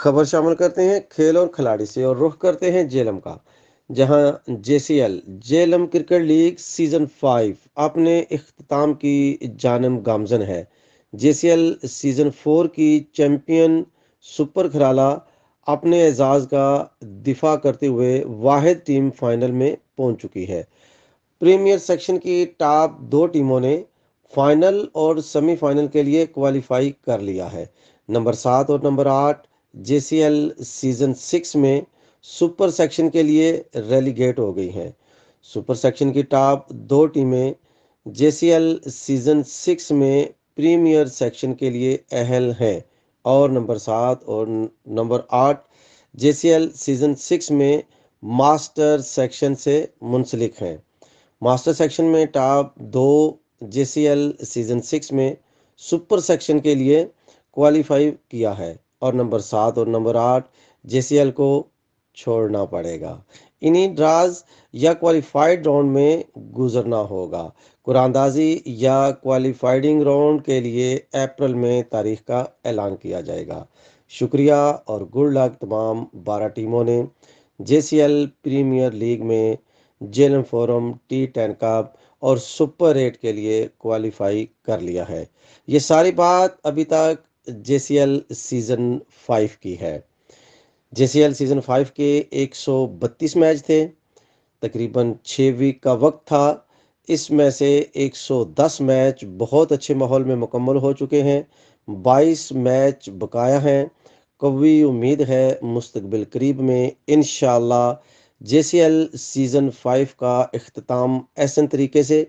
खबर शामिल करते हैं खेल और खिलाड़ी से और रुख करते हैं जेलम का जहां JCL Jhelum cricket league season five अपने अख्ताम की जानम गामजन है जेसीएल सीज़न फोर की चैंपियन सुपर खराला अपने एजाज़ का दिफा करते हुए वाद टीम फाइनल में पहुंच चुकी है प्रीमियर सेक्शन की टॉप दो टीमों ने फाइनल और सेमीफाइनल के लिए क्वालिफाई कर लिया है नंबर सात और नंबर आठ जे सीज़न सिक्स में सुपर सेक्शन के लिए रेलीगेट हो गई हैं सुपर सेक्शन की टॉप दो टीमें जे सीज़न सिक्स में प्रीमियर सेक्शन के लिए अहल हैं और नंबर सात और नंबर आठ जे सीज़न सिक्स में मास्टर सेक्शन से मुंसलिक हैं मास्टर सेक्शन में टॉप दो जे सीज़न सिक्स में सुपर सेक्शन के लिए क्वालिफाई किया है और नंबर सात और नंबर आठ जे को छोड़ना पड़ेगा इन्हीं ड्राज या क्वालिफाइड राउंड में गुजरना होगा कुरानदाजी या क्वालिफाइडिंग राउंड के लिए अप्रैल में तारीख का ऐलान किया जाएगा शुक्रिया और गुड लक तमाम बारह टीमों ने जे प्रीमियर लीग में Jhelum forum T ten cup और सुपर एट के लिए क्वालिफाई कर लिया है ये सारी बात अभी तक जे सीज़न फाइव की है जे सीज़न फाइव के 132 मैच थे तकरीबन छः वीक का वक्त था इसमें से 110 मैच बहुत अच्छे माहौल में मुकम्मल हो चुके हैं 22 मैच बकाया हैं कवी उम्मीद है मुस्तबिल करीब में इन J C L season five का अख्ताम ऐसे तरीके से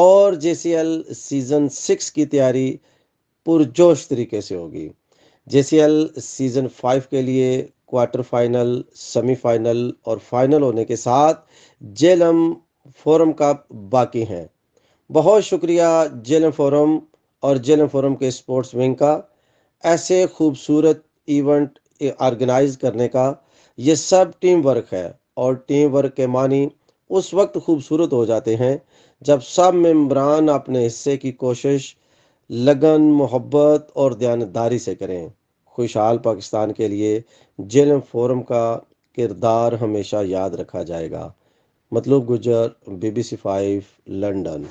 और J C L season six की तैयारी पुरजोश तरीके से होगी जे सीज़न फाइव के लिए क्वार्टर फाइनल सेमीफाइनल और फाइनल होने के साथ जेलम फोरम कप बाकी हैं बहुत शुक्रिया जेलम फोरम और जेलम फोरम के स्पोर्ट्स विंग का ऐसे खूबसूरत इवेंट ऑर्गेनाइज करने का ये सब टीम वर्क है और टीम वर्क के मानी उस वक्त खूबसूरत हो जाते हैं जब सब मम्बरान अपने हिस्से की कोशिश लगन मोहब्बत और दयानदारी से करें खुशहाल पाकिस्तान के लिए जेलम फोरम का किरदार हमेशा याद रखा जाएगा मतलब गुजर बीबीसी फाइव लंडन